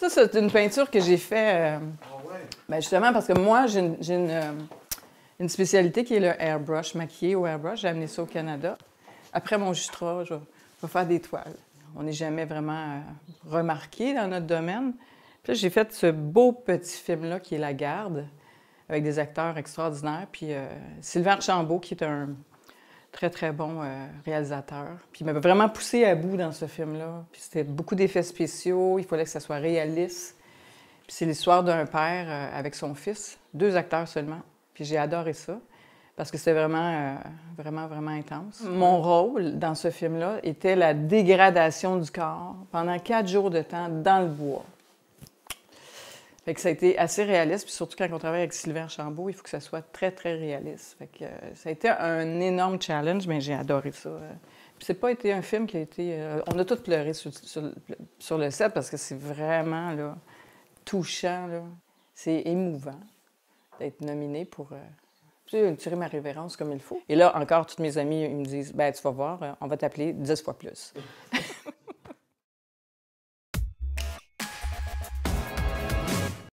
Ça, c'est une peinture que j'ai faite euh, ah ben, justement, parce que moi, j'ai une, euh, spécialité qui est le airbrush, maquillé au airbrush. J'ai amené ça au Canada. Après mon justrat, je vais faire des toiles. On n'est jamais vraiment euh, remarqué dans notre domaine. Puis j'ai fait ce beau petit film-là qui est La Garde, avec des acteurs extraordinaires. Puis Sylvain Archambault, qui est un très, très bon euh, réalisateur. Puis il m'avait vraiment poussé à bout dans ce film-là. Puis c'était beaucoup d'effets spéciaux, il fallait que ça soit réaliste. Puis c'est l'histoire d'un père euh, avec son fils, deux acteurs seulement. Puis j'ai adoré ça parce que c'était vraiment, euh, vraiment, vraiment intense. Mm-hmm. Mon rôle dans ce film-là était la dégradation du corps pendant quatre jours de temps dans le bois que ça a été assez réaliste, puis surtout quand on travaille avec Sylvain Chambaud, il faut que ça soit très, très réaliste. Euh, ça a été un énorme challenge, mais j'ai adoré ça. Euh, puis c'est pas été un film qui a été... Euh, on a tous pleuré sur, le set parce que c'est vraiment là, touchant, là. c'est émouvant d'être nominé pour... Euh tirer ma révérence comme il faut. Et là, encore, toutes mes amies, ils me disent, ben tu vas voir, on va t'appeler dix fois plus.